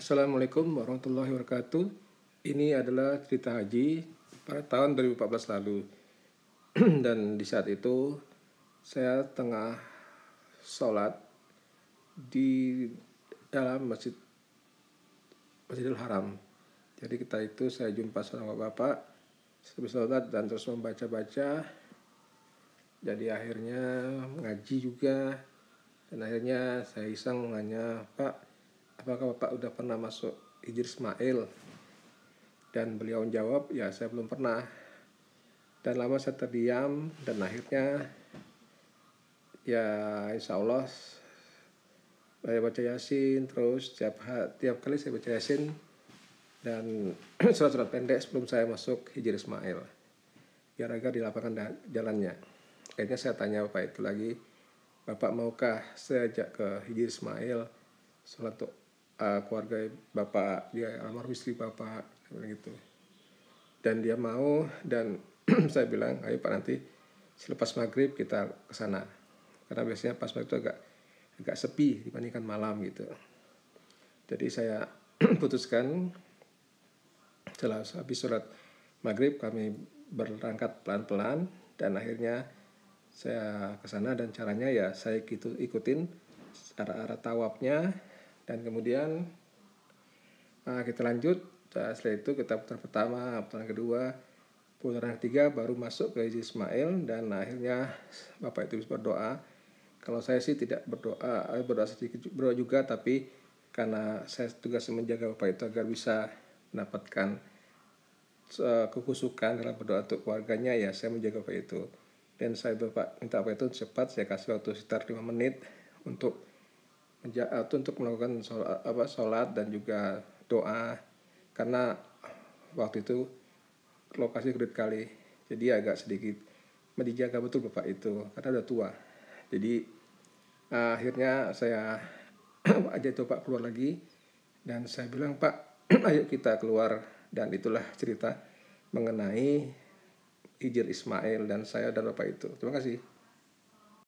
Assalamualaikum warahmatullahi wabarakatuh. Ini adalah cerita haji pada tahun 2014 lalu. Dan di saat itu saya tengah sholat di dalam masjid Masjidil Haram. Jadi kita itu saya jumpa seorang bapak, habis sholat dan terus membaca-baca. Jadi akhirnya ngaji juga dan akhirnya saya iseng nanya Pak apakah Bapak udah pernah masuk hijir Ismail? Dan beliau menjawab, ya saya belum pernah. Dan lama saya terdiam dan akhirnya ya insya Allah saya baca Yasin terus tiap, tiap kali saya baca Yasin dan surat-surat pendek sebelum saya masuk hijir Ismail biar agar lapangan jalannya akhirnya saya tanya bapak itu lagi bapak maukah saya ajak ke hijir Ismail sholat uh, keluarga bapak dia almarhum istri bapak gitu dan dia mau dan saya bilang ayo pak nanti selepas maghrib kita ke sana karena biasanya pas maghrib itu agak agak sepi dibandingkan malam gitu jadi saya putuskan jelas habis surat maghrib kami berangkat pelan-pelan dan akhirnya saya ke sana dan caranya ya saya gitu ikutin arah-arah tawafnya dan kemudian uh, kita lanjut uh, setelah itu kita putar pertama putaran kedua putaran ketiga baru masuk ke Ismail dan akhirnya bapak itu berdoa kalau saya sih tidak berdoa eh, berdoa sedikit berdoa juga tapi karena saya tugas menjaga bapak itu agar bisa mendapatkan uh, kekusukan dalam berdoa untuk keluarganya ya saya menjaga bapak itu dan saya bapak minta bapak itu cepat saya kasih waktu sekitar 5 menit untuk Eh, itu untuk melakukan sholat, eh, apa, sholat dan juga doa karena waktu itu lokasi kredit kali jadi agak sedikit menjaga betul bapak itu karena udah tua jadi uh, akhirnya saya aja itu pak keluar lagi dan saya bilang pak ayo kita keluar dan itulah cerita mengenai Ijir Ismail dan saya dan bapak itu terima kasih